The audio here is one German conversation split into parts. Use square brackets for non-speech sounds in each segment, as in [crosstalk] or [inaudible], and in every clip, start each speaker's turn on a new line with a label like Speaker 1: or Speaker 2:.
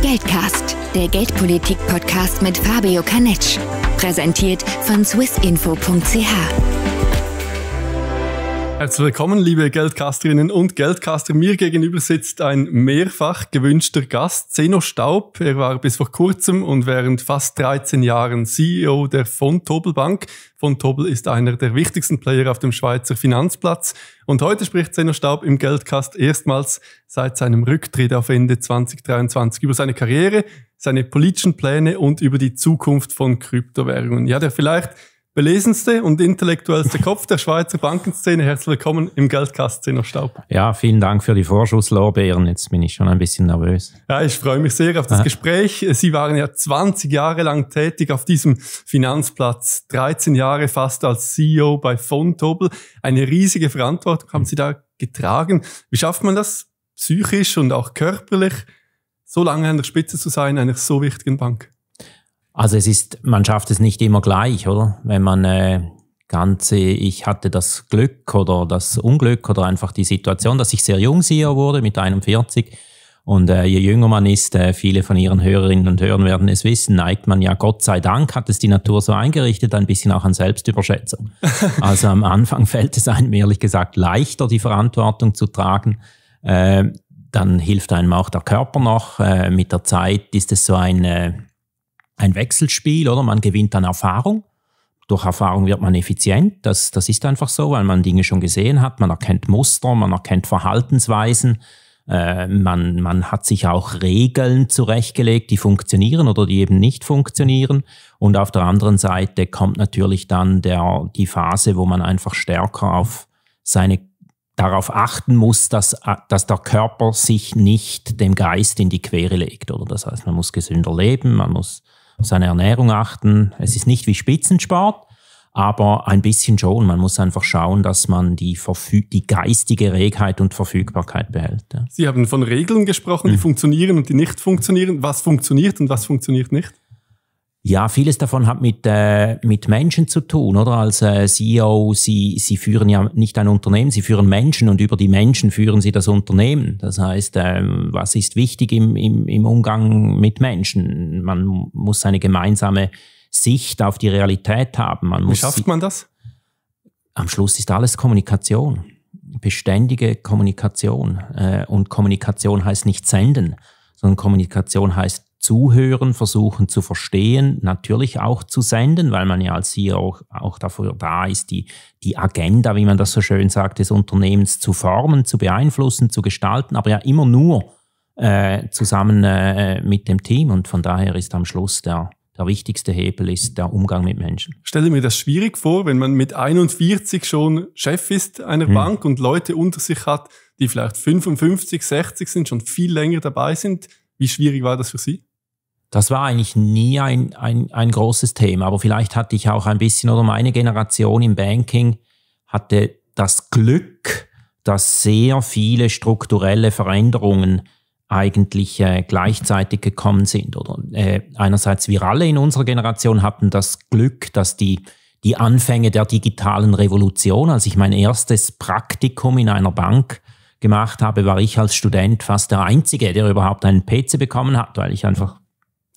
Speaker 1: Geldcast, der Geldpolitik-Podcast mit Fabio Canetsch. Präsentiert von swissinfo.ch. Herzlich willkommen, liebe Geldkasterinnen und Geldkaster. Mir gegenüber sitzt ein mehrfach gewünschter Gast, Zeno Staub. Er war bis vor kurzem und während fast 13 Jahren CEO der von Tobel Bank. Von Tobel ist einer der wichtigsten Player auf dem Schweizer Finanzplatz. Und heute spricht Zeno Staub im Geldkast erstmals seit seinem Rücktritt auf Ende 2023 über seine Karriere, seine politischen Pläne und über die Zukunft von Kryptowährungen. Ja, der vielleicht belesenste und intellektuellste Kopf der Schweizer Bankenszene. Herzlich willkommen im Geldkasten Geldkastziner Staub.
Speaker 2: Ja, vielen Dank für die Vorschusslorbeeren. Jetzt bin ich schon ein bisschen nervös.
Speaker 1: Ja, ich freue mich sehr auf das Aha. Gespräch. Sie waren ja 20 Jahre lang tätig auf diesem Finanzplatz, 13 Jahre fast als CEO bei Fontobel. Eine riesige Verantwortung haben Sie da getragen. Wie schafft man das psychisch und auch körperlich, so lange an der Spitze zu sein einer so wichtigen Bank?
Speaker 2: Also es ist, man schafft es nicht immer gleich, oder? Wenn man äh, ganze, ich hatte das Glück oder das Unglück oder einfach die Situation, dass ich sehr jung Sieger wurde mit 41. Und äh, je jünger man ist, äh, viele von Ihren Hörerinnen und Hörern werden es wissen, neigt man ja, Gott sei Dank hat es die Natur so eingerichtet, ein bisschen auch an Selbstüberschätzung. [laughs] also am Anfang fällt es einem ehrlich gesagt leichter, die Verantwortung zu tragen. Äh, dann hilft einem auch der Körper noch. Äh, mit der Zeit ist es so ein Äh, ein Wechselspiel, oder? Man gewinnt dann Erfahrung. Durch Erfahrung wird man effizient. Das, das ist einfach so, weil man Dinge schon gesehen hat. Man erkennt Muster, man erkennt Verhaltensweisen. Äh, man, man hat sich auch Regeln zurechtgelegt, die funktionieren oder die eben nicht funktionieren. Und auf der anderen Seite kommt natürlich dann der, die Phase, wo man einfach stärker auf seine darauf achten muss, dass, dass der Körper sich nicht dem Geist in die Quere legt. Oder das heißt, man muss gesünder leben, man muss seine Ernährung achten. Es ist nicht wie Spitzensport, aber ein bisschen schon. Man muss einfach schauen, dass man die, die geistige Regheit und Verfügbarkeit behält.
Speaker 1: Ja. Sie haben von Regeln gesprochen, die mhm. funktionieren und die nicht funktionieren. Was funktioniert und was funktioniert nicht? Ja, vieles davon hat mit,
Speaker 2: äh, mit Menschen zu tun, oder? Als äh, CEO, sie, sie führen ja nicht ein Unternehmen, sie führen Menschen und über die Menschen führen sie das Unternehmen. Das heißt, ähm, was ist wichtig im, im, im Umgang mit Menschen? Man muss eine gemeinsame Sicht auf die Realität haben. Man Wie schafft man das? Am Schluss ist alles Kommunikation, beständige Kommunikation. Äh, und Kommunikation heißt nicht senden, sondern Kommunikation heißt Zuhören, versuchen zu verstehen, natürlich auch zu senden, weil man ja als CEO auch, auch dafür da ist, die, die Agenda, wie man das so schön sagt, des Unternehmens zu formen, zu beeinflussen, zu gestalten, aber ja immer nur äh, zusammen äh, mit dem Team. Und von daher ist am Schluss der, der wichtigste Hebel ist der Umgang mit Menschen.
Speaker 1: stelle mir das schwierig vor, wenn man mit 41 schon Chef ist einer hm. Bank und Leute unter sich hat, die vielleicht 55, 60 sind, schon viel länger dabei sind. Wie schwierig war das für Sie? Das war eigentlich nie ein, ein, ein großes Thema, aber
Speaker 2: vielleicht hatte ich auch ein bisschen oder meine Generation im Banking hatte das Glück, dass sehr viele strukturelle Veränderungen eigentlich äh, gleichzeitig gekommen sind. Oder äh, einerseits wir alle in unserer Generation hatten das Glück, dass die, die Anfänge der digitalen Revolution, als ich mein erstes Praktikum in einer Bank gemacht habe, war ich als Student fast der Einzige, der überhaupt einen PC bekommen hat, weil ich einfach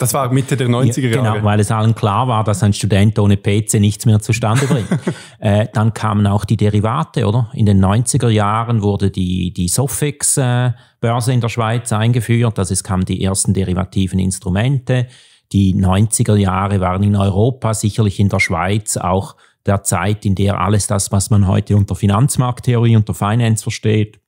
Speaker 1: das war Mitte der 90er Jahre.
Speaker 2: genau, weil es allen klar war, dass ein Student ohne PC nichts mehr zustande bringt. [laughs] äh, dann kamen auch die Derivate, oder? In den 90er Jahren wurde die, die Sofix-Börse äh, in der Schweiz eingeführt. Also es kamen die ersten derivativen Instrumente. Die 90er Jahre waren in Europa, sicherlich in der Schweiz auch der Zeit, in der alles das, was man heute unter Finanzmarkttheorie, unter Finance versteht,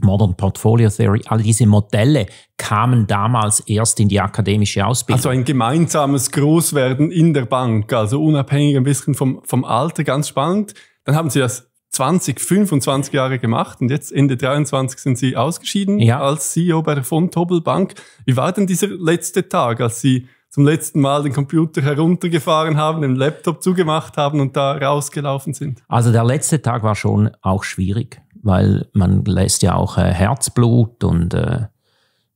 Speaker 2: Modern Portfolio Theory, all diese Modelle kamen damals erst in die akademische Ausbildung. Also
Speaker 1: ein gemeinsames Großwerden in der Bank, also unabhängig ein bisschen vom, vom Alter, ganz spannend. Dann haben Sie das 20, 25 Jahre gemacht und jetzt Ende 23 sind Sie ausgeschieden ja. als CEO bei der Vontobel Bank. Wie war denn dieser letzte Tag, als Sie zum letzten Mal den Computer heruntergefahren haben, den Laptop zugemacht haben und da rausgelaufen sind?
Speaker 2: Also der letzte Tag war schon auch schwierig weil man lässt ja auch äh, Herzblut und äh,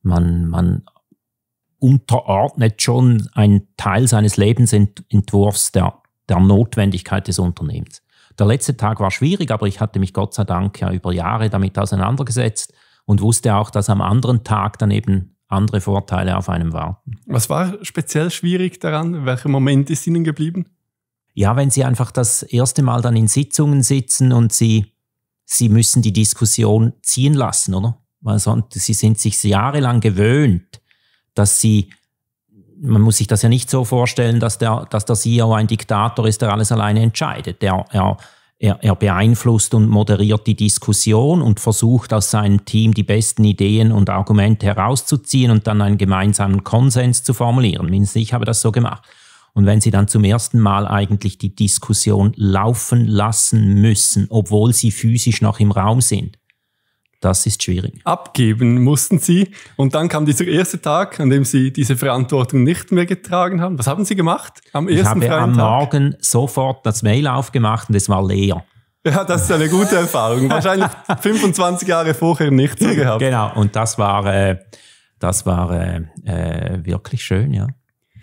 Speaker 2: man, man unterordnet schon einen Teil seines Lebensentwurfs der, der Notwendigkeit des Unternehmens. Der letzte Tag war schwierig, aber ich hatte mich Gott sei Dank ja über Jahre damit auseinandergesetzt und wusste auch, dass am anderen Tag dann eben andere Vorteile auf einem warten.
Speaker 1: Was war speziell schwierig daran? Welcher Moment ist Ihnen geblieben?
Speaker 2: Ja, wenn Sie einfach das erste Mal dann in Sitzungen sitzen und Sie sie müssen die Diskussion ziehen lassen, oder? Weil sonst, sie sind sich jahrelang gewöhnt, dass sie, man muss sich das ja nicht so vorstellen, dass der, dass der CEO ein Diktator ist, der alles alleine entscheidet. Der, er, er, er beeinflusst und moderiert die Diskussion und versucht aus seinem Team die besten Ideen und Argumente herauszuziehen und dann einen gemeinsamen Konsens zu formulieren. Mindestens ich habe das so gemacht. Und wenn sie dann zum ersten Mal eigentlich die Diskussion laufen lassen müssen, obwohl sie physisch noch
Speaker 1: im Raum sind,
Speaker 2: das ist schwierig.
Speaker 1: Abgeben mussten sie. Und dann kam dieser erste Tag, an dem sie diese Verantwortung nicht mehr getragen haben. Was haben sie gemacht am ersten Tag? Ich habe am Tag?
Speaker 2: Morgen sofort das Mail aufgemacht und es war leer.
Speaker 1: Ja, das ist eine gute Erfahrung. [laughs] Wahrscheinlich 25 Jahre vorher nicht so gehabt. Genau, und das war, äh, das war äh, äh wirklich schön, ja.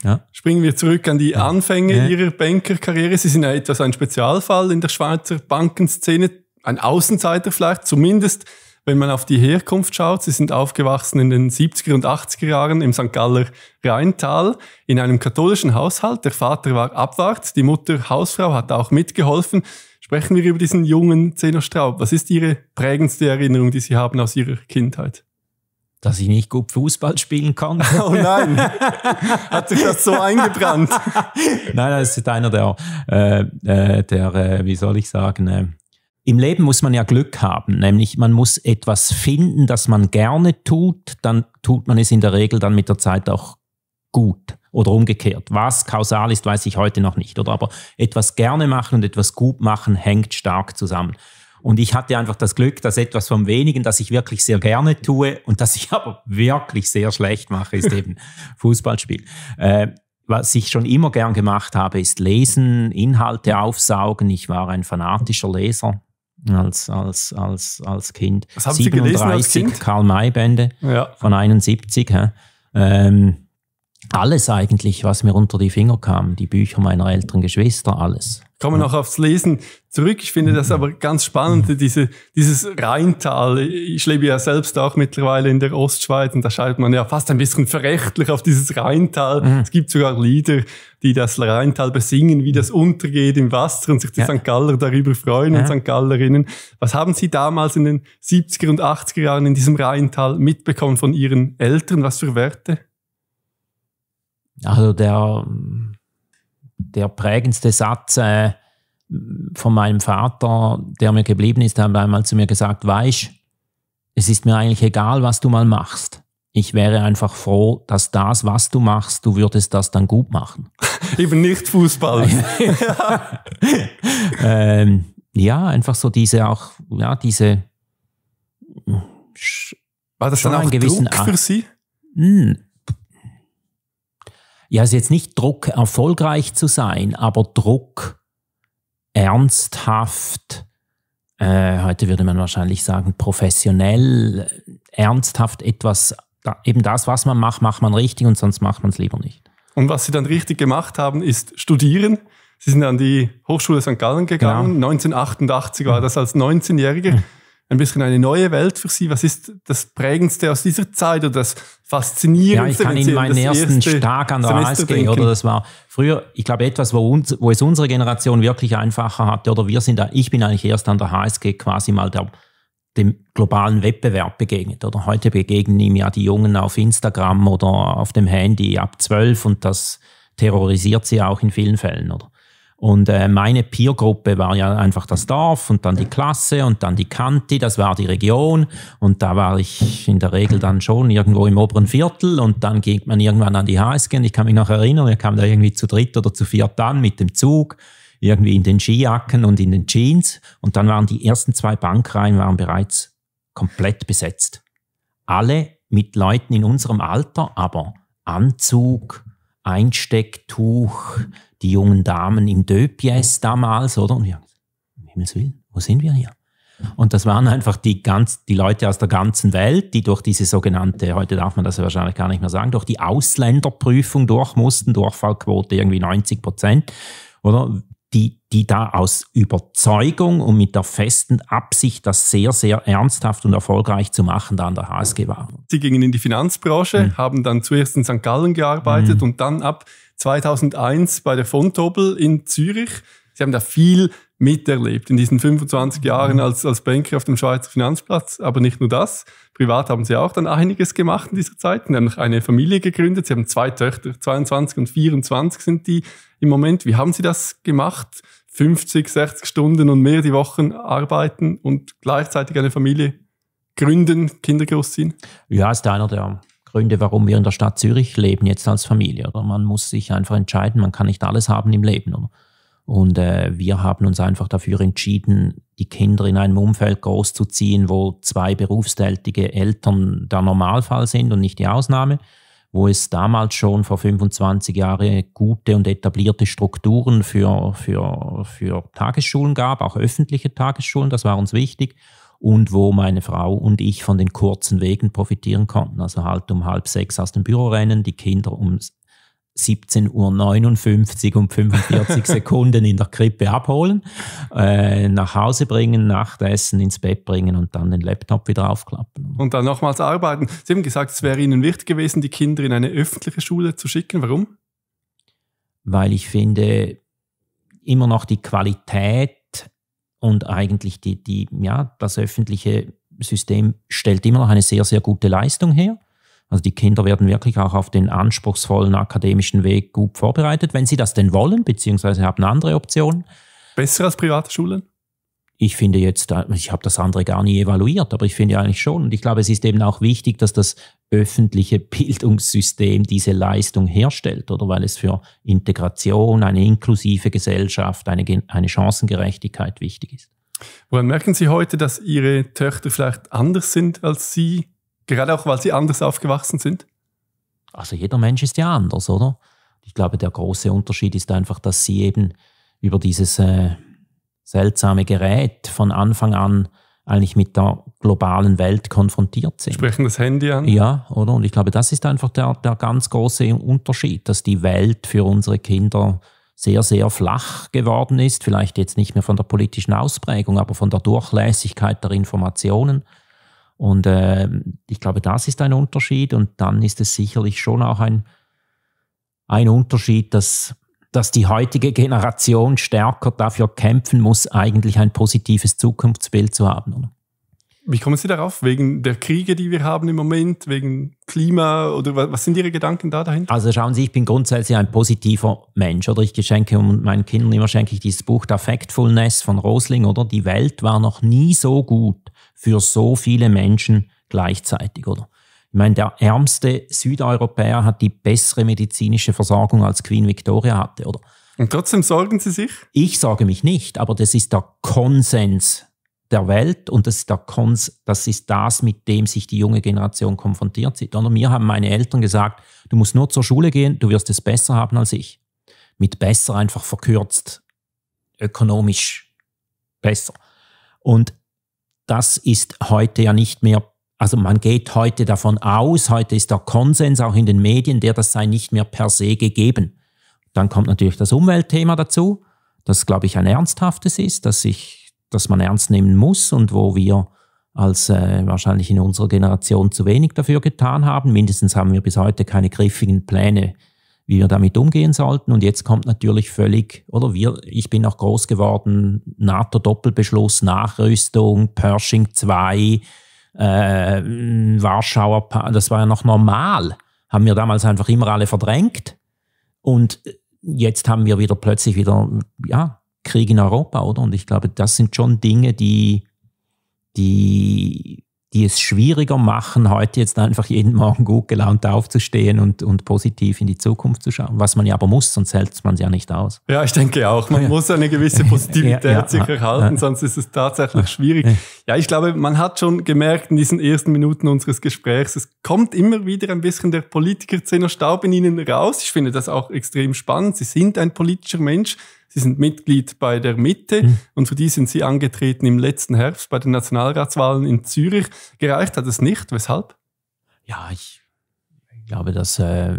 Speaker 1: Ja. Springen wir zurück an die ja. Anfänge ja. Ihrer Bankerkarriere. Sie sind ja etwas ein Spezialfall in der Schweizer Bankenszene, ein Außenseiter vielleicht, zumindest wenn man auf die Herkunft schaut. Sie sind aufgewachsen in den 70er und 80er Jahren im St. Galler Rheintal in einem katholischen Haushalt. Der Vater war Abwart, die Mutter Hausfrau hat auch mitgeholfen. Sprechen wir über diesen jungen Zeno Straub. Was ist Ihre prägendste Erinnerung, die Sie haben aus Ihrer Kindheit? dass ich nicht gut Fußball spielen kann. [laughs] Oh nein, hat sich das so eingebrannt? [laughs] nein, das ist
Speaker 2: einer der, äh, äh, der äh, wie soll ich sagen, äh, im Leben muss man ja Glück haben, nämlich man muss etwas finden, das man gerne tut, dann tut man es in der Regel dann mit der Zeit auch gut oder umgekehrt. Was kausal ist, weiß ich heute noch nicht, oder aber etwas gerne machen und etwas gut machen hängt stark zusammen. Und ich hatte einfach das Glück, dass etwas vom Wenigen, das ich wirklich sehr gerne tue und das ich [laughs] aber wirklich sehr schlecht mache, ist eben [laughs] Fußballspiel. Äh, was ich schon immer gern gemacht habe, ist lesen, Inhalte aufsaugen. Ich war ein fanatischer Leser als, als, als, als Kind. Was haben 37 Sie gelesen als kind? Karl May Bände ja. von 71. Hä? Ähm, alles eigentlich, was mir unter die Finger kam, die Bücher meiner älteren Geschwister, alles.
Speaker 1: Kommen noch aufs Lesen zurück. Ich finde das aber ganz spannend, diese, dieses Rheintal. Ich lebe ja selbst auch mittlerweile in der Ostschweiz und da schaut man ja fast ein bisschen verächtlich auf dieses Rheintal. Mhm. Es gibt sogar Lieder, die das Rheintal besingen, wie das untergeht im Wasser und sich die ja. St. Galler darüber freuen ja. und St. Gallerinnen. Was haben Sie damals in den 70er und 80er Jahren in diesem Rheintal mitbekommen von Ihren Eltern? Was für Werte?
Speaker 2: Also der, der prägendste Satz äh, von meinem Vater, der mir geblieben ist, hat einmal zu mir gesagt, weißt, es ist mir eigentlich egal, was du mal machst. Ich wäre einfach froh, dass das, was du machst, du würdest das dann gut machen. [laughs] Eben
Speaker 1: nicht Fußball.
Speaker 2: ja. [laughs] ähm, ja, einfach so diese auch, ja, diese. War das dann auch ein gewissen Druck für
Speaker 1: Sie? Mh,
Speaker 2: hm ja, es ist jetzt nicht Druck, erfolgreich zu sein, aber Druck, ernsthaft, äh, heute würde man wahrscheinlich sagen, professionell, äh, ernsthaft etwas, da, eben das, was man macht, macht man richtig und sonst macht man es lieber nicht.
Speaker 1: Und was sie dann richtig gemacht haben, ist studieren. Sie sind an die Hochschule St. Gallen gegangen. Genau. 1988 war das als 19-Jähriger ein bisschen eine neue Welt für Sie? Was ist das Prägendste aus dieser Zeit oder das Faszinierendste? Ja, ich kann Ihnen meinen ersten stark an der Semester ASG, oder das
Speaker 2: war früher, ich glaube, etwas, wo, uns, wo es unsere Generation wirklich einfacher hatte, oder wir sind da, ich bin eigentlich erst an der HSG quasi mal der, dem globalen Wettbewerb begegnet, oder heute begegnen ihm ja die Jungen auf Instagram oder auf dem Handy ab 12 und das terrorisiert sie auch in vielen Fällen, oder? Und äh, meine Peergruppe war ja einfach das Dorf und dann die Klasse und dann die Kanti, das war die Region. Und da war ich in der Regel dann schon irgendwo im oberen Viertel und dann ging man irgendwann an die HSG. Und ich kann mich noch erinnern, wir kamen da irgendwie zu dritt oder zu viert an mit dem Zug, irgendwie in den Skijacken und in den Jeans. Und dann waren die ersten zwei Bankreihen waren bereits komplett besetzt. Alle mit Leuten in unserem Alter, aber Anzug, Einstecktuch, die jungen Damen im Döpies damals, oder? Und wir haben gesagt, um Himmels Willen, wo sind wir hier? Und das waren einfach die, ganz, die Leute aus der ganzen Welt, die durch diese sogenannte, heute darf man das ja wahrscheinlich gar nicht mehr sagen, durch die Ausländerprüfung durch mussten, Durchfallquote irgendwie 90 Prozent, oder? Die, die da aus Überzeugung und mit der festen Absicht, das sehr, sehr ernsthaft und erfolgreich zu machen, da an der HSG waren.
Speaker 1: Sie gingen in die Finanzbranche, mhm. haben dann zuerst in St. Gallen gearbeitet mhm. und dann ab 2001 bei der Fontobel in Zürich. Sie haben da viel miterlebt in diesen 25 mhm. Jahren als, als Banker auf dem Schweizer Finanzplatz. Aber nicht nur das. Privat haben sie auch dann einiges gemacht in dieser Zeit. Sie haben eine Familie gegründet. Sie haben zwei Töchter, 22 und 24 sind die im Moment. Wie haben sie das gemacht? 50, 60 Stunden und mehr die Wochen arbeiten und gleichzeitig eine Familie gründen, Kinder großziehen? Ja, ist einer der Gründe, warum wir
Speaker 2: in der Stadt Zürich leben, jetzt als Familie. Oder man muss sich einfach entscheiden, man kann nicht alles haben im Leben. Oder? Und äh, wir haben uns einfach dafür entschieden, die Kinder in einem Umfeld großzuziehen, wo zwei berufstätige Eltern der Normalfall sind und nicht die Ausnahme, wo es damals schon vor 25 Jahren gute und etablierte Strukturen für, für, für Tagesschulen gab, auch öffentliche Tagesschulen, das war uns wichtig und wo meine Frau und ich von den kurzen Wegen profitieren konnten. Also halt um halb sechs aus dem Büro rennen, die Kinder um 17.59 Uhr und 45 [laughs] Sekunden in der Krippe abholen, äh, nach Hause bringen, Nachtessen, ins Bett bringen und dann den Laptop wieder aufklappen.
Speaker 1: Und dann nochmals arbeiten. Sie haben gesagt, es wäre Ihnen wichtig gewesen, die Kinder in eine öffentliche Schule zu schicken. Warum?
Speaker 2: Weil ich finde, immer noch die Qualität und eigentlich die, die, ja, das öffentliche System stellt immer noch eine sehr, sehr gute Leistung her. Also die Kinder werden wirklich auch auf den anspruchsvollen akademischen Weg gut vorbereitet, wenn sie das denn wollen, beziehungsweise haben andere Optionen. Besser als private Schulen? Ich finde jetzt, ich habe das andere gar nie evaluiert, aber ich finde eigentlich schon. Und ich glaube, es ist eben auch wichtig, dass das öffentliche Bildungssystem diese Leistung herstellt, oder weil es für Integration, eine inklusive Gesellschaft, eine, eine Chancengerechtigkeit wichtig ist.
Speaker 1: Woran merken Sie heute, dass Ihre Töchter vielleicht anders sind als Sie, gerade auch weil Sie anders aufgewachsen sind? Also jeder Mensch ist ja anders, oder? Ich glaube, der große Unterschied ist einfach, dass Sie eben
Speaker 2: über dieses äh, seltsame Gerät von Anfang an eigentlich mit der globalen Welt konfrontiert sind.
Speaker 1: Sprechen das Handy an. Ja,
Speaker 2: oder? Und ich glaube, das ist einfach der, der ganz große Unterschied, dass die Welt für unsere Kinder sehr, sehr flach geworden ist. Vielleicht jetzt nicht mehr von der politischen Ausprägung, aber von der Durchlässigkeit der Informationen. Und äh, ich glaube, das ist ein Unterschied. Und dann ist es sicherlich schon auch ein, ein Unterschied, dass, dass die heutige Generation stärker dafür kämpfen muss, eigentlich ein positives Zukunftsbild zu haben.
Speaker 1: Wie kommen Sie darauf? Wegen der Kriege, die wir haben im Moment, wegen Klima oder was, sind Ihre Gedanken da dahinter?
Speaker 2: Also schauen Sie, ich bin grundsätzlich ein positiver Mensch oder ich geschenke meinen Kindern immer schenke ich dieses Buch The Factfulness von Rosling oder die Welt war noch nie so gut für so viele Menschen gleichzeitig oder ich meine, der ärmste Südeuropäer hat die bessere medizinische Versorgung als Queen Victoria hatte, oder? Und trotzdem sorgen Sie sich? Ich sorge mich nicht, aber das ist der Konsens der Welt und das ist, der Kons das ist das, mit dem sich die junge Generation konfrontiert sieht. Oder mir haben meine Eltern gesagt, du musst nur zur Schule gehen, du wirst es besser haben als ich. Mit besser einfach verkürzt, ökonomisch besser. Und das ist heute ja nicht mehr, also man geht heute davon aus, heute ist der Konsens auch in den Medien, der das sei nicht mehr per se gegeben. Dann kommt natürlich das Umweltthema dazu, das glaube ich ein ernsthaftes ist, dass ich das man ernst nehmen muss und wo wir als äh, wahrscheinlich in unserer Generation zu wenig dafür getan haben. Mindestens haben wir bis heute keine griffigen Pläne, wie wir damit umgehen sollten. Und jetzt kommt natürlich völlig, oder wir, ich bin auch groß geworden, NATO-Doppelbeschluss, Nachrüstung, Pershing 2, äh, Warschauer, das war ja noch normal, haben wir damals einfach immer alle verdrängt. Und jetzt haben wir wieder plötzlich wieder, ja, Krieg in Europa, oder? Und ich glaube, das sind schon Dinge, die, die, die es schwieriger machen, heute jetzt einfach jeden Morgen gut gelaunt aufzustehen und, und positiv in die Zukunft zu schauen, was man ja aber muss, sonst hält man es ja nicht aus.
Speaker 1: Ja, ich denke auch. Man ja. muss eine gewisse [laughs] Positivität ja, ja, sich erhalten, sonst ist es tatsächlich schwierig. Ja, ich glaube, man hat schon gemerkt in diesen ersten Minuten unseres Gesprächs, es kommt immer wieder ein bisschen der Politiker-Zehner Staub in Ihnen raus. Ich finde das auch extrem spannend. Sie sind ein politischer Mensch Sie sind Mitglied bei der Mitte mhm. und für die sind Sie angetreten im letzten Herbst bei den Nationalratswahlen in Zürich. Gereicht hat es nicht. Weshalb? Ja, ich glaube,
Speaker 2: das äh,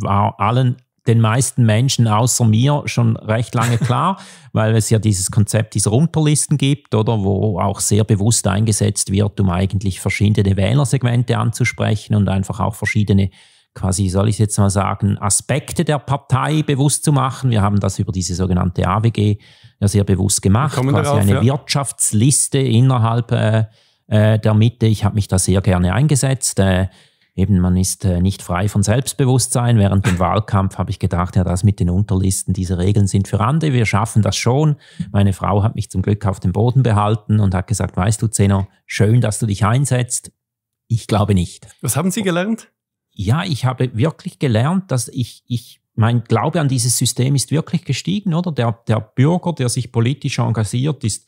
Speaker 2: war allen den meisten Menschen außer mir schon recht lange klar, [laughs] weil es ja dieses Konzept dieser Unterlisten gibt, oder wo auch sehr bewusst eingesetzt wird, um eigentlich verschiedene Wählersegmente anzusprechen und einfach auch verschiedene quasi, soll ich jetzt mal sagen, Aspekte der Partei bewusst zu machen. Wir haben das über diese sogenannte AWG ja sehr bewusst gemacht, quasi darauf, eine ja. Wirtschaftsliste innerhalb äh, äh, der Mitte. Ich habe mich da sehr gerne eingesetzt. Äh, eben, man ist äh, nicht frei von Selbstbewusstsein. Während dem Wahlkampf habe ich gedacht, ja, das mit den Unterlisten, diese Regeln sind für andere, wir schaffen das schon. Meine Frau hat mich zum Glück auf dem Boden behalten und hat gesagt, weißt du, Zeno, schön, dass du dich einsetzt. Ich glaube nicht. Was haben Sie gelernt? ja, ich habe wirklich gelernt, dass ich, ich, mein Glaube an dieses System ist wirklich gestiegen, oder? Der, der Bürger, der sich politisch engagiert, ist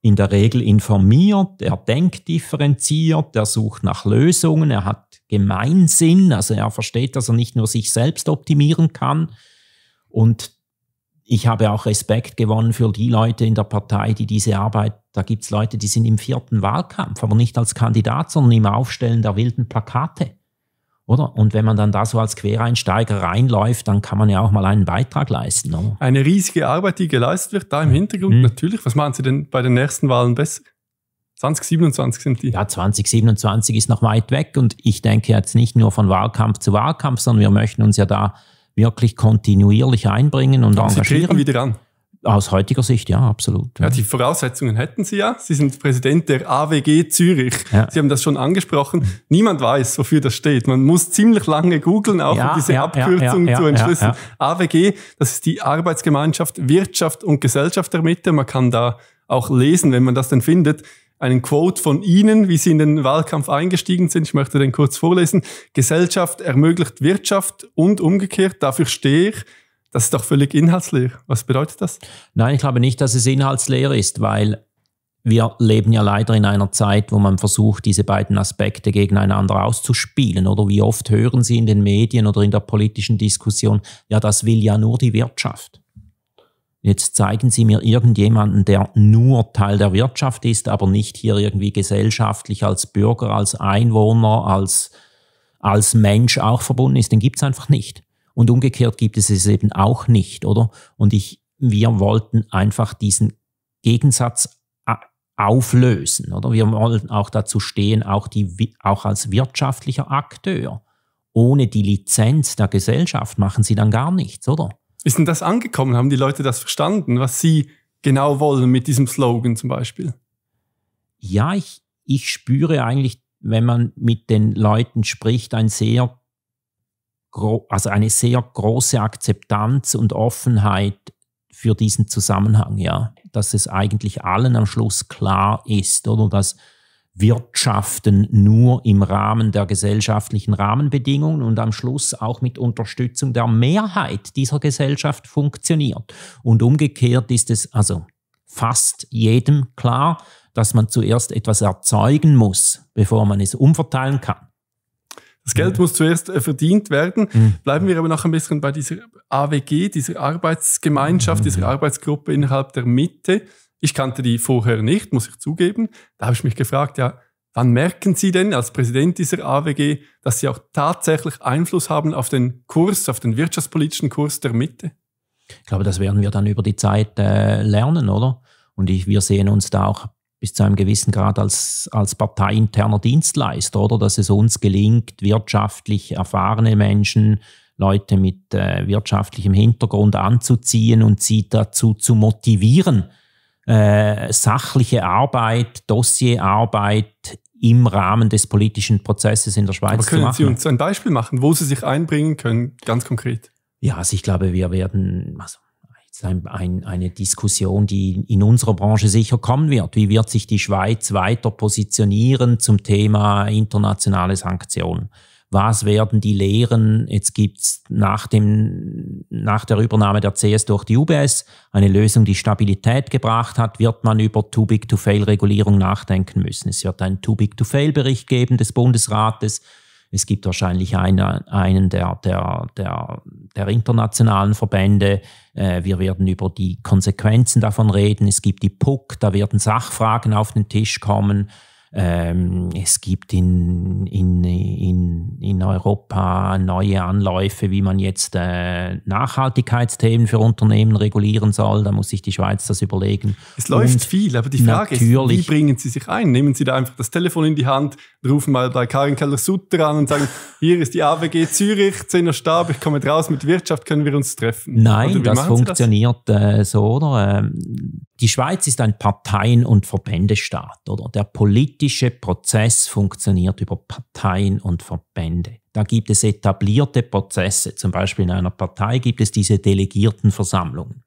Speaker 2: in der Regel informiert, er denkt differenziert, er sucht nach Lösungen, er hat Gemeinsinn, also er versteht, dass er nicht nur sich selbst optimieren kann. Und ich habe auch Respekt gewonnen für die Leute in der Partei, die diese Arbeit, da gibt es Leute, die sind im vierten Wahlkampf, aber nicht als Kandidat, sondern im Aufstellen der wilden Plakate. Oder? Und wenn man dann da so als
Speaker 1: Quereinsteiger reinläuft, dann kann man ja auch mal einen Beitrag leisten. Oder? Eine riesige Arbeit, die geleistet wird, da im Hintergrund mhm. natürlich. Was machen Sie denn bei den nächsten Wahlen besser? 2027 sind die. Ja, 2027 ist noch weit weg und ich denke jetzt nicht nur von Wahlkampf zu
Speaker 2: Wahlkampf, sondern wir möchten uns ja da wirklich kontinuierlich einbringen und, und engagieren. Sie wieder an. Aus heutiger Sicht, ja, absolut. Ja.
Speaker 1: die Voraussetzungen hätten Sie ja. Sie sind Präsident der AWG Zürich. Ja. Sie haben das schon angesprochen. Niemand weiß, wofür das steht. Man muss ziemlich lange googeln, auch ja, um diese Abkürzung zu entschlüsseln. AWG, das ist die Arbeitsgemeinschaft Wirtschaft und Gesellschaft der Mitte. Man kann da auch lesen, wenn man das denn findet einen Quote von Ihnen, wie Sie in den Wahlkampf eingestiegen sind. Ich möchte den kurz vorlesen. Gesellschaft ermöglicht Wirtschaft und umgekehrt. Dafür stehe ich. Das ist doch völlig inhaltsleer. Was bedeutet das? Nein, ich glaube nicht, dass es inhaltsleer ist, weil wir leben ja leider in einer Zeit,
Speaker 2: wo man versucht, diese beiden Aspekte gegeneinander auszuspielen. Oder wie oft hören Sie in den Medien oder in der politischen Diskussion, ja, das will ja nur die Wirtschaft. Jetzt zeigen Sie mir irgendjemanden, der nur Teil der Wirtschaft ist, aber nicht hier irgendwie gesellschaftlich als Bürger, als Einwohner, als, als Mensch auch verbunden ist. Den gibt es einfach nicht. Und umgekehrt gibt es es eben auch nicht, oder? Und ich, wir wollten einfach diesen Gegensatz äh, auflösen, oder? Wir wollten auch dazu stehen, auch, die, auch als wirtschaftlicher Akteur. Ohne die Lizenz der Gesellschaft machen sie dann gar nichts, oder?
Speaker 1: Ist denn das angekommen? Haben die Leute das verstanden, was sie genau wollen mit diesem Slogan zum Beispiel? Ja, ich,
Speaker 2: ich spüre eigentlich, wenn man mit den Leuten spricht, ein sehr also eine sehr große Akzeptanz und Offenheit für diesen Zusammenhang, ja, dass es eigentlich allen am Schluss klar ist, oder dass Wirtschaften nur im Rahmen der gesellschaftlichen Rahmenbedingungen und am Schluss auch mit Unterstützung der Mehrheit dieser Gesellschaft funktioniert. Und umgekehrt ist es also fast jedem klar, dass man zuerst etwas erzeugen muss, bevor man es umverteilen kann.
Speaker 1: Das Geld muss zuerst äh, verdient werden. Mhm. Bleiben wir aber noch ein bisschen bei dieser AWG, dieser Arbeitsgemeinschaft, mhm. dieser Arbeitsgruppe innerhalb der Mitte. Ich kannte die vorher nicht, muss ich zugeben. Da habe ich mich gefragt, ja, wann merken Sie denn als Präsident dieser AWG, dass Sie auch tatsächlich Einfluss haben auf den Kurs, auf den wirtschaftspolitischen Kurs der Mitte?
Speaker 2: Ich glaube, das werden wir dann über die Zeit äh, lernen, oder? Und ich, wir sehen uns da auch bis zu einem gewissen Grad als, als parteiinterner Dienstleister, oder? Dass es uns gelingt, wirtschaftlich erfahrene Menschen, Leute mit äh, wirtschaftlichem Hintergrund anzuziehen und sie dazu zu motivieren, äh, sachliche Arbeit, Dossierarbeit im Rahmen des politischen Prozesses in der Schweiz Aber können zu machen. Sie uns
Speaker 1: ein Beispiel machen, wo Sie sich einbringen können, ganz konkret? Ja, also ich glaube, wir werden, also ist ein, ein,
Speaker 2: eine Diskussion, die in unserer Branche sicher kommen wird. Wie wird sich die Schweiz weiter positionieren zum Thema internationale Sanktionen? Was werden die Lehren? Jetzt gibt es nach, dem, nach der Übernahme der CS durch die UBS eine Lösung, die Stabilität gebracht hat. Wird man über Too-Big-to-Fail-Regulierung nachdenken müssen? Es wird einen Too-Big-to-Fail-Bericht geben des Bundesrates es gibt wahrscheinlich eine, einen der, der, der, der internationalen Verbände. Äh, wir werden über die Konsequenzen davon reden. Es gibt die PUC, da werden Sachfragen auf den Tisch kommen. Ähm, es gibt in, in, in, in Europa neue Anläufe, wie man jetzt äh, Nachhaltigkeitsthemen für Unternehmen regulieren soll. Da muss sich die Schweiz das überlegen. Es läuft Und viel,
Speaker 1: aber die Frage ist, wie bringen Sie sich ein? Nehmen Sie da einfach das Telefon in die Hand, rufen mal bei Karin Keller-Sutter an und sagen, [laughs] hier ist die AWG Zürich, 10er Stab, ich komme raus, mit Wirtschaft können wir uns treffen. Nein, das funktioniert
Speaker 2: das? Äh, so, oder? Ähm, die Schweiz ist ein Parteien- und Verbändestaat, oder? Der politische Prozess funktioniert über Parteien und Verbände. Da gibt es etablierte Prozesse. Zum Beispiel in einer Partei gibt es diese Delegiertenversammlungen.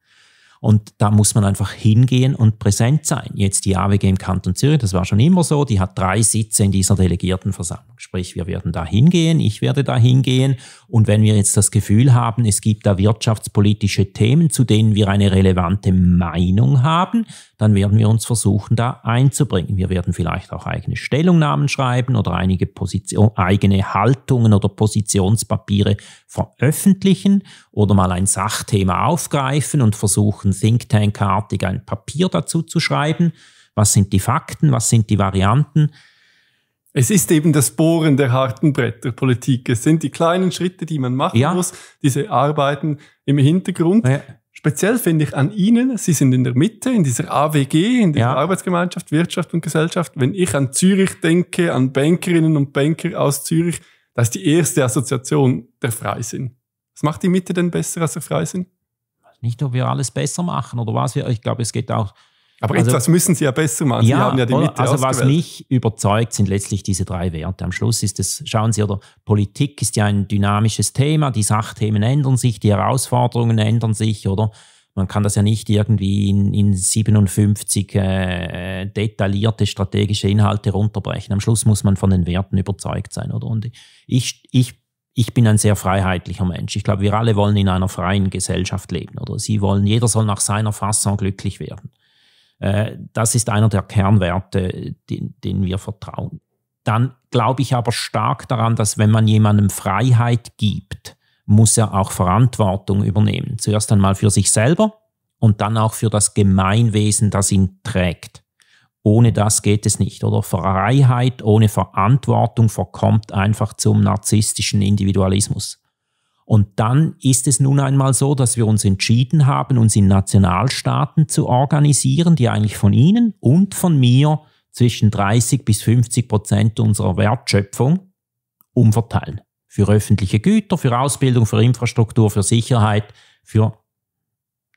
Speaker 2: Und da muss man einfach hingehen und präsent sein. Jetzt die AWG im Kanton Zürich, das war schon immer so, die hat drei Sitze in dieser Delegiertenversammlung. Sprich, wir werden da hingehen, ich werde da hingehen. Und wenn wir jetzt das Gefühl haben, es gibt da wirtschaftspolitische Themen, zu denen wir eine relevante Meinung haben, dann werden wir uns versuchen, da einzubringen. Wir werden vielleicht auch eigene Stellungnahmen schreiben oder einige Position, eigene Haltungen oder Positionspapiere veröffentlichen oder mal ein Sachthema aufgreifen und versuchen, Think Tank-artig ein Papier dazu zu schreiben. Was sind die Fakten? Was sind die Varianten?
Speaker 1: Es ist eben das Bohren der harten Bretter Politik. Es sind die kleinen Schritte, die man machen ja. muss, diese Arbeiten im Hintergrund. Ja. Speziell finde ich an Ihnen, Sie sind in der Mitte, in dieser AWG, in dieser ja. Arbeitsgemeinschaft, Wirtschaft und Gesellschaft. Wenn ich an Zürich denke, an Bankerinnen und Banker aus Zürich, das ist die erste Assoziation der Freisinn. Was macht die Mitte denn besser als der Freisinn? Nicht, ob wir alles besser machen oder was wir, ich glaube, es geht auch aber also, etwas müssen Sie ja besser machen. Ja, Sie haben ja die Mitte Also ausgewählt. was mich
Speaker 2: überzeugt, sind letztlich diese drei Werte. Am Schluss ist es, schauen Sie, oder Politik ist ja ein dynamisches Thema, die Sachthemen ändern sich, die Herausforderungen ändern sich, oder? Man kann das ja nicht irgendwie in, in 57 äh, detaillierte strategische Inhalte runterbrechen. Am Schluss muss man von den Werten überzeugt sein, oder? Und ich, ich ich bin ein sehr freiheitlicher Mensch. Ich glaube, wir alle wollen in einer freien Gesellschaft leben, oder? Sie wollen, jeder soll nach seiner Fassung glücklich werden. Äh, das ist einer der Kernwerte, den, denen wir vertrauen. Dann glaube ich aber stark daran, dass wenn man jemandem Freiheit gibt, muss er auch Verantwortung übernehmen. Zuerst einmal für sich selber und dann auch für das Gemeinwesen, das ihn trägt. Ohne das geht es nicht. Oder Freiheit ohne Verantwortung verkommt einfach zum narzisstischen Individualismus. Und dann ist es nun einmal so, dass wir uns entschieden haben, uns in Nationalstaaten zu organisieren, die eigentlich von Ihnen und von mir zwischen 30 bis 50 Prozent unserer Wertschöpfung umverteilen. Für öffentliche Güter, für Ausbildung, für Infrastruktur, für Sicherheit, für,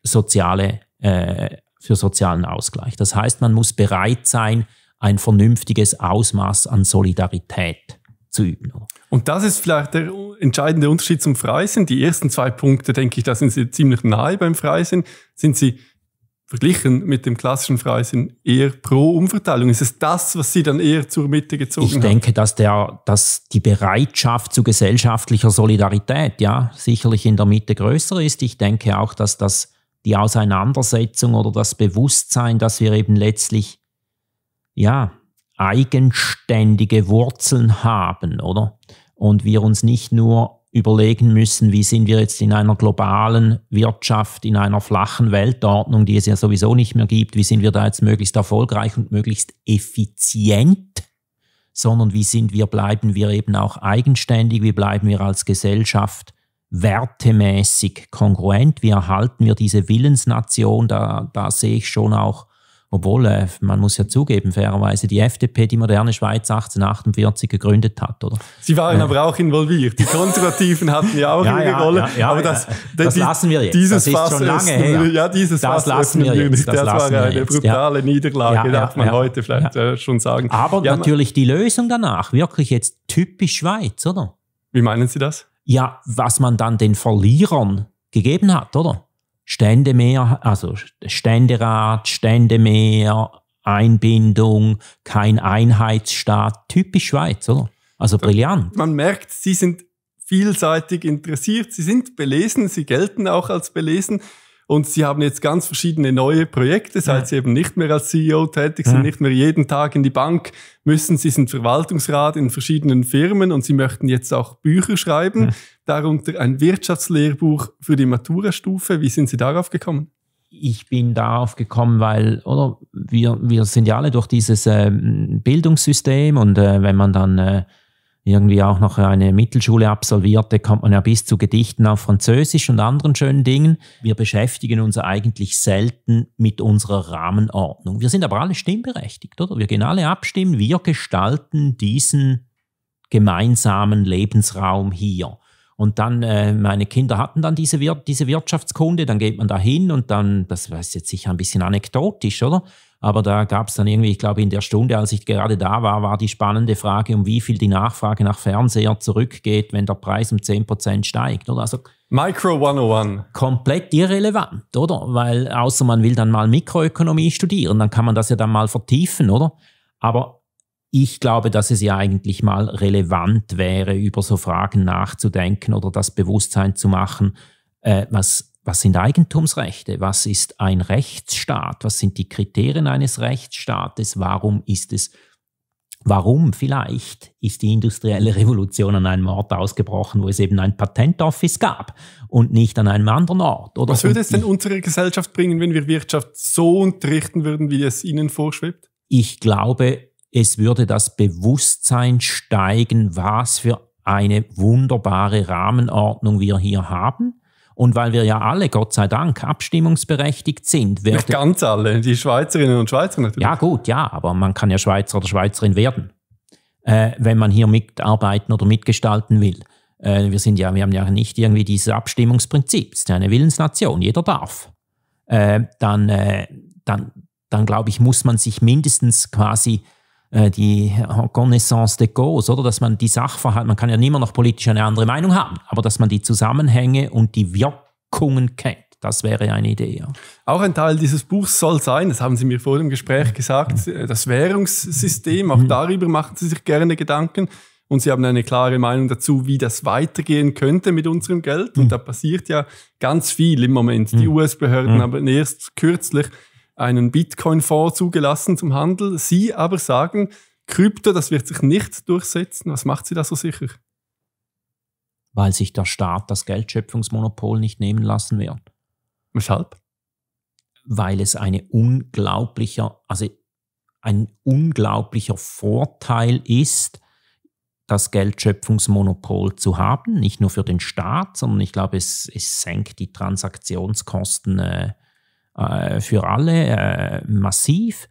Speaker 2: soziale, äh, für sozialen Ausgleich. Das heißt, man muss bereit sein, ein vernünftiges Ausmaß an Solidarität zu üben.
Speaker 1: Und das ist vielleicht der entscheidende Unterschied zum Freisinn. Die ersten zwei Punkte, denke ich, da sind sie ziemlich nahe beim Freisinn. Sind sie verglichen mit dem klassischen Freisinn eher pro Umverteilung? Ist es das, was Sie dann eher zur Mitte gezogen haben? Ich
Speaker 2: denke, dass, der, dass die Bereitschaft zu gesellschaftlicher Solidarität ja sicherlich in der Mitte größer ist. Ich denke auch, dass das die Auseinandersetzung oder das Bewusstsein, dass wir eben letztlich ja eigenständige Wurzeln haben, oder? Und wir uns nicht nur überlegen müssen, wie sind wir jetzt in einer globalen Wirtschaft, in einer flachen Weltordnung, die es ja sowieso nicht mehr gibt, wie sind wir da jetzt möglichst erfolgreich und möglichst effizient, sondern wie sind wir, bleiben wir eben auch eigenständig, wie bleiben wir als Gesellschaft wertemäßig kongruent, wie erhalten wir diese Willensnation, da, da sehe ich schon auch obwohl, äh, man muss ja zugeben, fairerweise, die FDP, die moderne Schweiz 1848 gegründet hat, oder?
Speaker 1: Sie waren äh. aber auch involviert. Die Konservativen hatten ja auch [laughs] ja, ihre ja, Rolle. Ja, aber das, das, das, lassen wir jetzt. Dieses das ist schon lange öffnen, her. Ja, dieses das Fass lassen wir jetzt. Nicht. Das, das war eine jetzt. brutale Niederlage, darf man heute vielleicht äh, schon sagen. Aber natürlich
Speaker 2: die Lösung danach, wirklich jetzt typisch Schweiz, oder? Wie meinen Sie das? Ja, was man dann den Verlierern gegeben hat, oder? Stände mehr, also Ständerat, Stände mehr, Einbindung, kein Einheitsstaat, typisch Schweiz, oder? Also brillant.
Speaker 1: Man merkt, sie sind vielseitig interessiert, sie sind belesen, sie gelten auch als belesen. Und sie haben jetzt ganz verschiedene neue Projekte, seit das sie eben nicht mehr als CEO tätig sind, nicht mehr jeden Tag in die Bank müssen. Sie sind Verwaltungsrat in verschiedenen Firmen und sie möchten jetzt auch Bücher schreiben, darunter ein Wirtschaftslehrbuch für die Maturastufe. Wie sind Sie darauf gekommen? ich bin
Speaker 2: darauf gekommen, weil, oder wir, wir sind ja alle durch dieses äh, Bildungssystem und äh, wenn man dann äh, irgendwie auch noch eine Mittelschule absolvierte, kommt man ja bis zu Gedichten auf Französisch und anderen schönen Dingen. Wir beschäftigen uns eigentlich selten mit unserer Rahmenordnung. Wir sind aber alle stimmberechtigt, oder? Wir gehen alle abstimmen, wir gestalten diesen gemeinsamen Lebensraum hier. Und dann, äh, meine Kinder hatten dann diese, Wir diese Wirtschaftskunde, dann geht man da hin und dann, das ist jetzt sicher ein bisschen anekdotisch, oder? Aber da gab es dann irgendwie, ich glaube, in der Stunde, als ich gerade da war, war die spannende Frage, um wie viel die Nachfrage nach Fernseher zurückgeht, wenn der Preis um 10% steigt. Oder? Also Micro 101. Komplett irrelevant, oder? Weil außer man will dann mal Mikroökonomie studieren, dann kann man das ja dann mal vertiefen, oder? Aber ich glaube, dass es ja eigentlich mal relevant wäre, über so Fragen nachzudenken oder das Bewusstsein zu machen, äh, was was sind Eigentumsrechte? Was ist ein Rechtsstaat? Was sind die Kriterien eines Rechtsstaates? Warum ist es Warum vielleicht ist die industrielle Revolution an einem Ort ausgebrochen, wo es eben ein Patentoffice gab und nicht an einem anderen Ort? Oder Was würde es denn
Speaker 1: unserer Gesellschaft bringen, wenn wir Wirtschaft so unterrichten würden, wie es Ihnen vorschwebt? Ich glaube, es würde das
Speaker 2: Bewusstsein steigen, was für eine wunderbare Rahmenordnung wir hier haben und weil wir ja alle, Gott sei Dank, abstimmungsberechtigt sind. Nicht ganz alle, die Schweizerinnen und Schweizer natürlich. Ja gut, ja, aber man kann ja Schweizer oder Schweizerin werden, äh, wenn man hier mitarbeiten oder mitgestalten will. Äh, wir, sind ja, wir haben ja nicht irgendwie dieses Abstimmungsprinzip. Es ist eine Willensnation, jeder darf. Äh, dann, äh, dann, dann glaube ich, muss man sich mindestens quasi äh, die Connaissance de cause, oder dass man die Sachverhalte, man kann ja immer noch politisch eine andere Meinung haben, aber dass man die Zusammenhänge und die Wirkungen kennt. Das wäre eine Idee. Ja.
Speaker 1: Auch ein Teil dieses Buchs soll sein, das haben Sie mir vor dem Gespräch gesagt, äh, das Währungssystem, auch mhm. darüber machen Sie sich gerne Gedanken. Und Sie haben eine klare Meinung dazu, wie das weitergehen könnte mit unserem Geld. Und mhm. da passiert ja ganz viel im Moment. Die mhm. US-Behörden haben erst kürzlich einen Bitcoin-Fonds zugelassen zum Handel. Sie aber sagen, Krypto, das wird sich nicht durchsetzen. Was macht Sie da so sicher?
Speaker 2: Weil sich der Staat das Geldschöpfungsmonopol nicht nehmen lassen wird. Weshalb? Weil es eine unglaublicher, also ein unglaublicher Vorteil ist, das Geldschöpfungsmonopol zu haben, nicht nur für den Staat, sondern ich glaube, es, es senkt die Transaktionskosten äh, äh, für alle äh, massiv,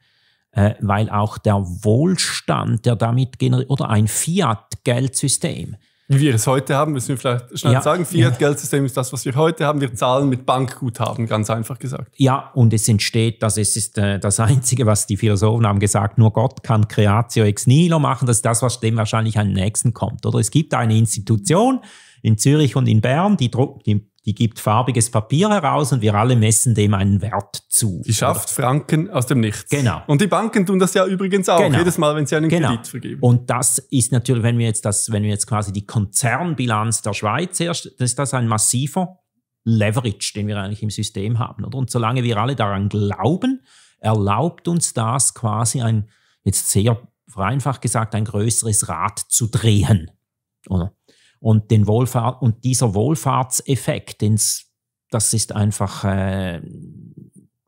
Speaker 2: äh, weil auch der Wohlstand, der
Speaker 1: damit generiert, oder ein Fiat-Geldsystem, wie wir es heute haben, müssen wir vielleicht schnell ja, sagen. Fiat-Geldsystem ist das, was wir heute haben. Wir zahlen mit Bankguthaben, ganz einfach gesagt.
Speaker 2: Ja, und es entsteht, das ist äh, das Einzige, was die Philosophen haben gesagt, nur Gott kann Creatio ex nihilo machen. Das ist das, was dem wahrscheinlich am nächsten kommt. Oder es gibt eine Institution in Zürich und in Bern, die, die die gibt farbiges Papier heraus und wir alle messen dem einen Wert zu. Die schafft oder? Franken aus dem Nichts. Genau. Und die Banken tun das ja übrigens auch genau. jedes Mal, wenn sie einen genau. Kredit vergeben. Und das ist natürlich, wenn wir jetzt das, wenn wir jetzt quasi die Konzernbilanz der Schweiz erst, dann ist das ein massiver Leverage, den wir eigentlich im System haben, oder? Und solange wir alle daran glauben, erlaubt uns das quasi ein jetzt sehr vereinfacht gesagt ein größeres Rad zu drehen, oder? Und, den Wohlfahrt, und dieser Wohlfahrtseffekt, das ist einfach äh,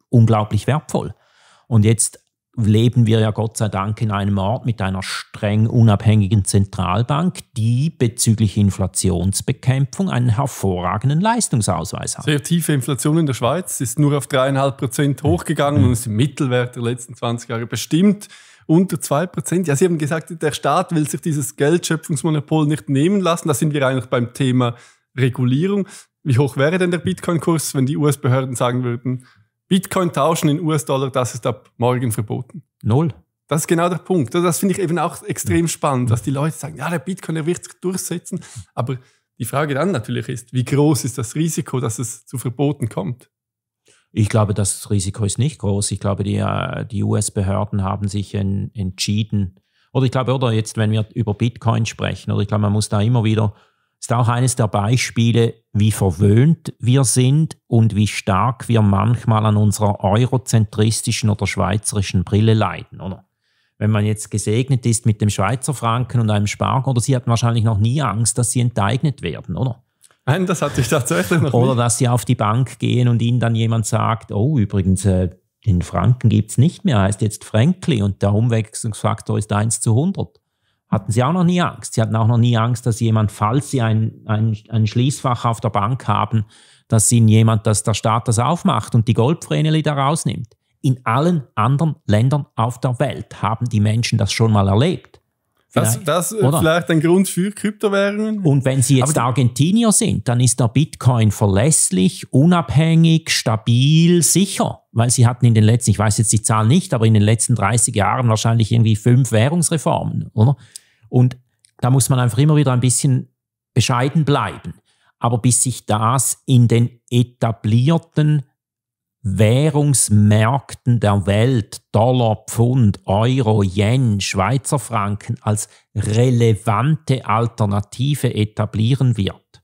Speaker 2: unglaublich wertvoll. Und jetzt leben wir ja Gott sei Dank in einem Ort mit einer streng unabhängigen Zentralbank, die bezüglich Inflationsbekämpfung einen hervorragenden Leistungsausweis hat.
Speaker 1: Sehr tiefe Inflation in der Schweiz ist nur auf dreieinhalb Prozent hochgegangen mhm. und ist im Mittelwert der letzten 20 Jahre bestimmt unter 2%. Ja, Sie haben gesagt, der Staat will sich dieses Geldschöpfungsmonopol nicht nehmen lassen. Da sind wir eigentlich beim Thema Regulierung. Wie hoch wäre denn der Bitcoin-Kurs, wenn die US-Behörden sagen würden, Bitcoin tauschen in US-Dollar, das ist ab morgen verboten? Null. Das ist genau der Punkt. Also das finde ich eben auch extrem spannend, dass die Leute sagen, ja, der Bitcoin, der wird sich durchsetzen. Aber die Frage dann natürlich ist, wie groß ist das Risiko, dass es zu Verboten kommt?
Speaker 2: Ich glaube, das Risiko ist nicht groß. Ich glaube, die, äh, die US-Behörden haben sich en, entschieden. Oder ich glaube, oder jetzt, wenn wir über Bitcoin sprechen, oder ich glaube, man muss da immer wieder, ist auch eines der Beispiele, wie verwöhnt wir sind und wie stark wir manchmal an unserer eurozentristischen oder schweizerischen Brille leiden, oder? Wenn man jetzt gesegnet ist mit dem Schweizer Franken und einem Spark, oder sie hatten wahrscheinlich noch nie Angst, dass sie enteignet werden, oder? Nein,
Speaker 1: das hatte ich tatsächlich noch Oder
Speaker 2: dass sie auf die Bank gehen und ihnen dann jemand sagt, oh, übrigens, äh, den Franken gibt es nicht mehr, heißt jetzt Frankli und der Umwechslungsfaktor ist 1 zu 100. Hatten sie auch noch nie Angst. Sie hatten auch noch nie Angst, dass jemand, falls sie ein, ein, ein Schließfach auf der Bank haben, dass ihnen jemand, dass der Staat das aufmacht und die Goldvreneli da rausnimmt. In allen anderen Ländern auf der Welt haben die Menschen das schon mal erlebt. Das, das äh, Oder? vielleicht
Speaker 1: ein Grund für Kryptowährungen.
Speaker 2: Und wenn Sie jetzt Aber Argentinier sind, dann ist der Bitcoin verlässlich, unabhängig, stabil, sicher. Weil Sie hatten in den letzten, ich weiß jetzt die Zahl nicht, aber in den letzten 30 Jahren wahrscheinlich irgendwie fünf Währungsreformen, oder? Und da muss man einfach immer wieder ein bisschen bescheiden bleiben. Aber bis sich das in den etablierten Währungsmärkten der Welt, Dollar, Pfund, Euro, Yen, Schweizer Franken, als relevante Alternative etablieren wird,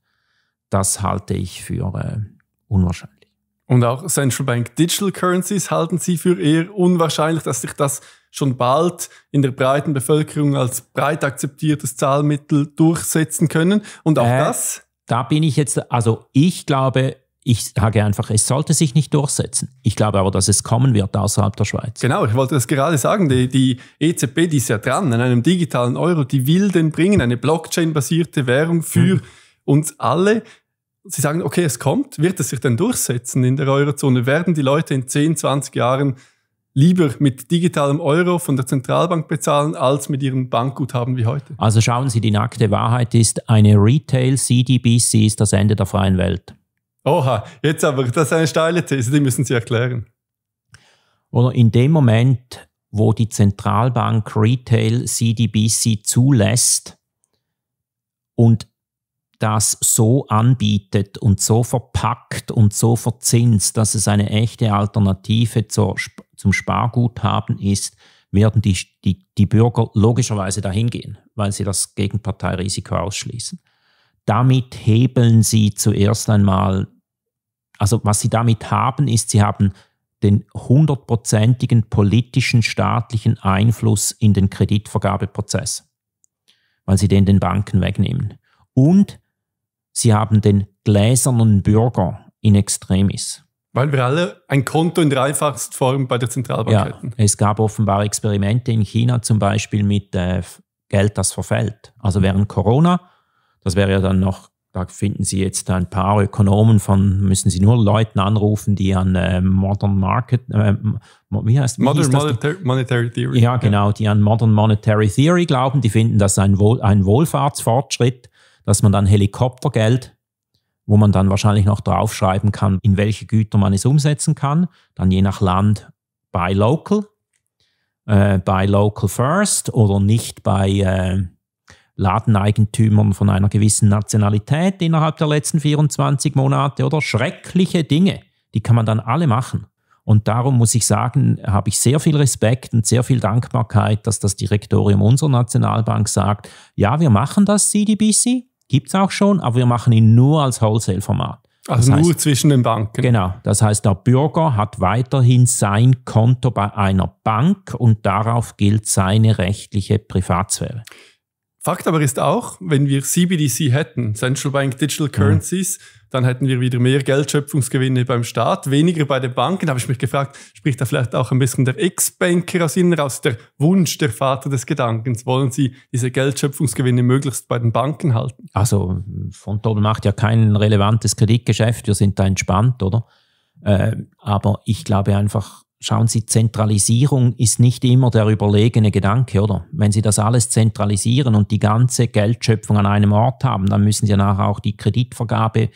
Speaker 2: das halte ich für äh, unwahrscheinlich.
Speaker 1: Und auch Central Bank Digital Currencies halten Sie für eher unwahrscheinlich, dass sich das schon bald in der breiten Bevölkerung als breit akzeptiertes Zahlmittel durchsetzen können. Und auch äh, das? Da bin ich
Speaker 2: jetzt, also ich glaube, ich sage einfach, es sollte sich nicht durchsetzen. Ich glaube aber, dass es kommen wird außerhalb der Schweiz.
Speaker 1: Genau, ich wollte das gerade sagen. Die, die EZB, die ist ja dran an einem digitalen Euro, die will den bringen, eine Blockchain-basierte Währung für mhm. uns alle. Sie sagen, okay, es kommt. Wird es sich denn durchsetzen in der Eurozone? Werden die Leute in 10, 20 Jahren lieber mit digitalem Euro von der Zentralbank bezahlen als mit ihrem Bankguthaben wie heute?
Speaker 2: Also schauen Sie, die nackte Wahrheit ist, eine Retail-CDBC ist das Ende der freien Welt.
Speaker 1: Oha, jetzt aber, das ist eine steile These, die müssen Sie erklären.
Speaker 2: Oder in dem Moment, wo die Zentralbank Retail CDBC zulässt und das so anbietet und so verpackt und so verzinst, dass es eine echte Alternative zur, zum Sparguthaben ist, werden die, die, die Bürger logischerweise dahin gehen, weil sie das Gegenparteirisiko ausschließen. Damit hebeln sie zuerst einmal also was sie damit haben, ist, sie haben den hundertprozentigen politischen staatlichen Einfluss in den Kreditvergabeprozess, weil sie den den Banken wegnehmen. Und sie haben den gläsernen Bürger in Extremis.
Speaker 1: Weil wir alle ein Konto in dreifaches Form bei der Zentralbank ja, hätten.
Speaker 2: Es gab offenbar Experimente in China zum Beispiel mit äh, Geld, das verfällt. Also während Corona, das wäre ja dann noch da finden Sie jetzt ein paar Ökonomen von, müssen Sie nur Leuten anrufen, die an äh, Modern Market, äh, wie heißt wie Modern Monetar Monetary Theory. Ja, genau, die an Modern Monetary Theory glauben. Die finden, dass ein, Wohl, ein Wohlfahrtsfortschritt, dass man dann Helikoptergeld, wo man dann wahrscheinlich noch draufschreiben kann, in welche Güter man es umsetzen kann, dann je nach Land buy local, äh, buy local first oder nicht bei äh, Ladeneigentümern von einer gewissen Nationalität innerhalb der letzten 24 Monate oder schreckliche Dinge. Die kann man dann alle machen. Und darum muss ich sagen, habe ich sehr viel Respekt und sehr viel Dankbarkeit, dass das Direktorium unserer Nationalbank sagt, ja, wir machen das CDBC, gibt es auch schon, aber wir machen ihn nur als Wholesale-Format. Also das nur heißt, zwischen den Banken. Genau. Das heißt, der Bürger hat weiterhin sein Konto bei einer Bank und darauf gilt seine rechtliche Privatsphäre.
Speaker 1: Fakt aber ist auch, wenn wir CBDC hätten, Central Bank Digital mhm. Currencies, mhm. dann hätten wir wieder mehr Geldschöpfungsgewinne beim Staat, weniger bei den Banken. Da habe ich mich gefragt, spricht da vielleicht auch ein bisschen der Ex-Banker aus Ihnen raus, der Wunsch, der Vater des Gedankens? Wollen Sie diese Geldschöpfungsgewinne möglichst bei den Banken halten? Also, von Tobel macht ja kein
Speaker 2: relevantes Kreditgeschäft, wir sind da entspannt, oder? Äh, aber ich glaube einfach, schauen Sie, Zentralisierung ist nicht immer der überlegene Gedanke, oder? Wenn Sie das alles zentralisieren und die ganze Geldschöpfung an einem Ort haben, dann müssen Sie nachher auch die Kreditvergabe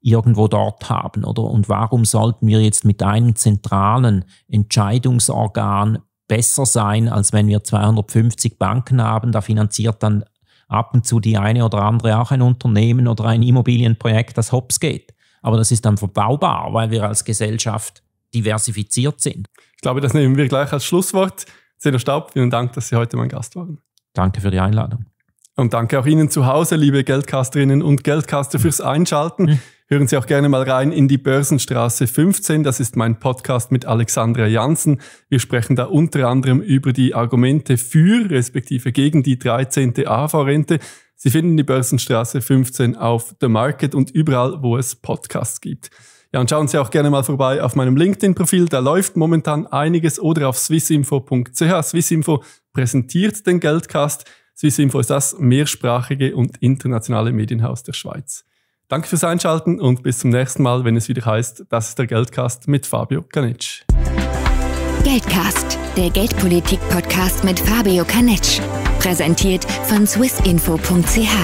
Speaker 2: irgendwo dort haben, oder? Und warum sollten wir jetzt mit einem zentralen Entscheidungsorgan besser sein, als wenn wir 250 Banken haben, da finanziert dann ab und zu die eine oder andere auch ein Unternehmen oder ein Immobilienprojekt, das hops geht. Aber das ist dann verbaubar, weil wir als Gesellschaft diversifiziert sind.
Speaker 1: Ich glaube, das nehmen wir gleich als Schlusswort. Senor Staub, vielen Dank, dass Sie heute mein Gast waren. Danke für die Einladung. Und danke auch Ihnen zu Hause, liebe Geldcasterinnen und Geldcaster, fürs Einschalten. Hören Sie auch gerne mal rein in die Börsenstraße 15. Das ist mein Podcast mit Alexandra Janssen. Wir sprechen da unter anderem über die Argumente für respektive gegen die 13. AV-Rente. Sie finden die Börsenstraße 15 auf The Market und überall, wo es Podcasts gibt. Ja, und schauen Sie auch gerne mal vorbei auf meinem LinkedIn-Profil, da läuft momentan einiges oder auf swissinfo.ch. Swissinfo präsentiert den Geldcast. Swissinfo ist das mehrsprachige und internationale Medienhaus der Schweiz. Danke fürs Einschalten und bis zum nächsten Mal, wenn es wieder heißt, das ist der Geldcast mit Fabio Canetsch. Geldcast, der Geldpolitik-Podcast mit Fabio Canetsch, präsentiert von swissinfo.ch.